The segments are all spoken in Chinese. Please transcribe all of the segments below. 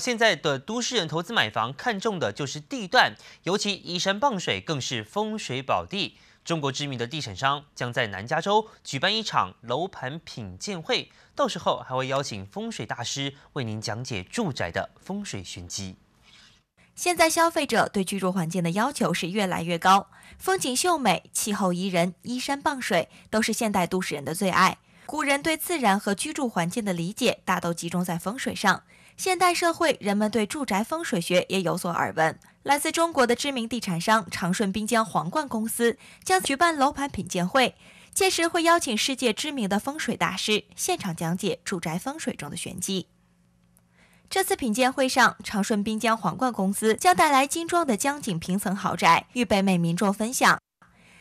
现在的都市人投资买房，看中的就是地段，尤其依山傍水更是风水宝地。中国知名的地产商将在南加州举办一场楼盘品鉴会，到时候还会邀请风水大师为您讲解住宅的风水玄机。现在消费者对居住环境的要求是越来越高，风景秀美、气候宜人、依山傍水，都是现代都市人的最爱。古人对自然和居住环境的理解大都集中在风水上。现代社会，人们对住宅风水学也有所耳闻。来自中国的知名地产商长顺滨江皇冠公司将举办楼盘品鉴会，届时会邀请世界知名的风水大师现场讲解住宅风水中的玄机。这次品鉴会上，长顺滨江皇冠公司将带来精装的江景平层豪宅，与北美民众分享。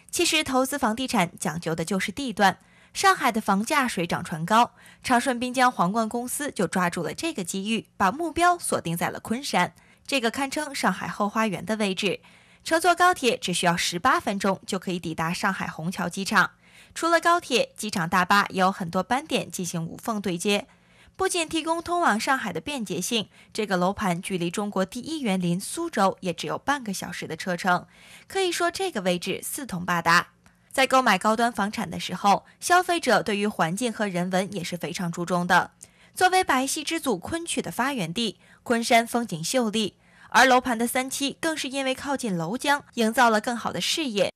其实，投资房地产讲究的就是地段。上海的房价水涨船高，长顺滨江皇冠公司就抓住了这个机遇，把目标锁定在了昆山这个堪称上海后花园的位置。乘坐高铁只需要十八分钟就可以抵达上海虹桥机场，除了高铁，机场大巴也有很多班点进行无缝对接，不仅提供通往上海的便捷性。这个楼盘距离中国第一园林苏州也只有半个小时的车程，可以说这个位置四通八达。在购买高端房产的时候，消费者对于环境和人文也是非常注重的。作为百戏之祖昆曲的发源地，昆山风景秀丽，而楼盘的三期更是因为靠近娄江，营造了更好的视野。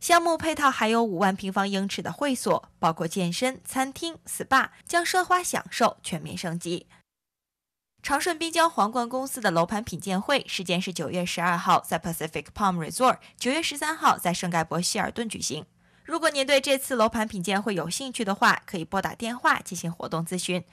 项目配套还有五万平方英尺的会所，包括健身、餐厅、SPA，将奢华享受全面升级。长顺滨江皇冠公司的楼盘品鉴会时间是九月十二号，在 Pacific Palm Resort；九月十三号在圣盖博希尔顿举行。如果您对这次楼盘品鉴会有兴趣的话，可以拨打电话进行活动咨询。